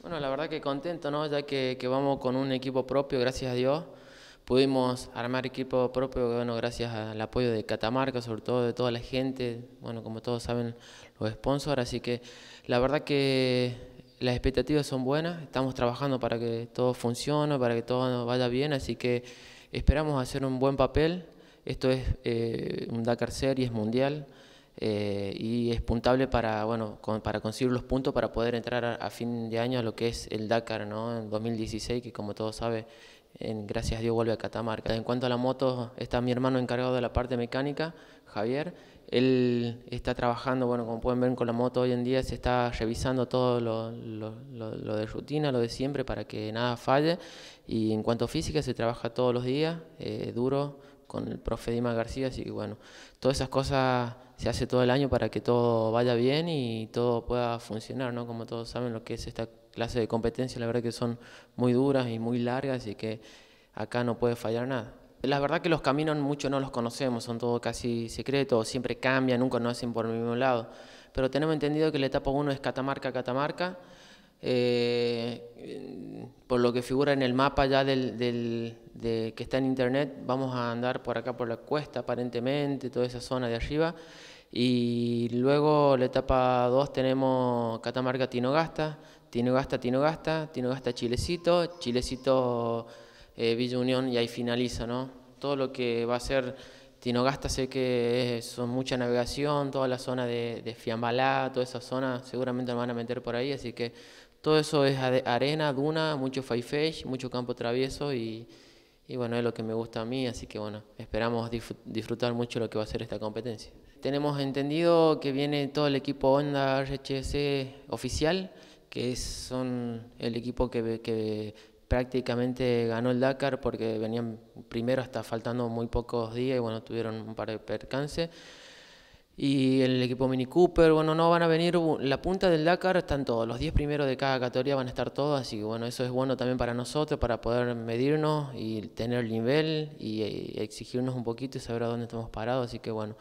Bueno, la verdad que contento, ¿no? Ya que, vamos con un equipo propio, gracias a Dios. Pudimos armar equipo propio, bueno, gracias al apoyo de Catamarca, sobre todo de toda la gente, bueno, como todos saben, los sponsors. Así que la verdad que las expectativas son buenas, estamos trabajando para que todo funcione, para que todo vaya bien, así que esperamos hacer un buen papel. Esto es eh, un Dakar Series mundial. Eh, y es puntable para, bueno, para conseguir los puntos para poder entrar a, fin de año a lo que es el Dakar ¿no? en 2016, que como todos saben, gracias a Dios vuelve a Catamarca. En cuanto a la moto, está mi hermano encargado de la parte mecánica, Javier. Él está trabajando, bueno, como pueden ver con la moto hoy en día se está revisando todo lo, lo, lo, de rutina, lo de siempre, para que nada falle. Y en cuanto a física, se trabaja todos los días, eh, duro con el profe Dima García, así que bueno, todas esas cosas se hace todo el año para que todo vaya bien y todo pueda funcionar, ¿no? Como todos saben lo que es esta clase de competencia, la verdad que son muy duras y muy largas y que acá no puede fallar nada. La verdad que los caminos mucho no los conocemos, son todo casi secretos, siempre cambian, nunca nos hacen por el mismo lado, pero tenemos entendido que la etapa uno es Catamarca-Catamarca, catamarca catamarca eh, por lo que figura en el mapa ya del, de, que está en internet, vamos a andar por acá por la cuesta aparentemente, toda esa zona de arriba. Y luego la etapa 2 tenemos Catamarca Tinogasta, Tinogasta Tinogasta, Tinogasta Chilecito, Chilecito eh, Villa Unión y ahí finaliza, ¿no? Todo lo que va a ser Tinogasta sé que es, son mucha navegación, toda la zona de, Fiambalá, toda esa zona seguramente nos van a meter por ahí, así que todo eso es arena, duna, mucho faifesh, mucho campo travieso y, bueno, es lo que me gusta a mí, así que bueno, esperamos disfrutar mucho lo que va a ser esta competencia. Tenemos entendido que viene todo el equipo Honda RHC oficial, que es, son el equipo que, que prácticamente ganó el Dakar porque venían primero hasta faltando muy pocos días y bueno, tuvieron un par de percances y el equipo Mini Cooper, bueno, no van a venir, la punta del Dakar están todos, los 10 primeros de cada categoría van a estar todos, así que bueno, eso es bueno también para nosotros, para poder medirnos y tener el nivel y, eh, y exigirnos un poquito y saber a dónde estamos parados, así que bueno.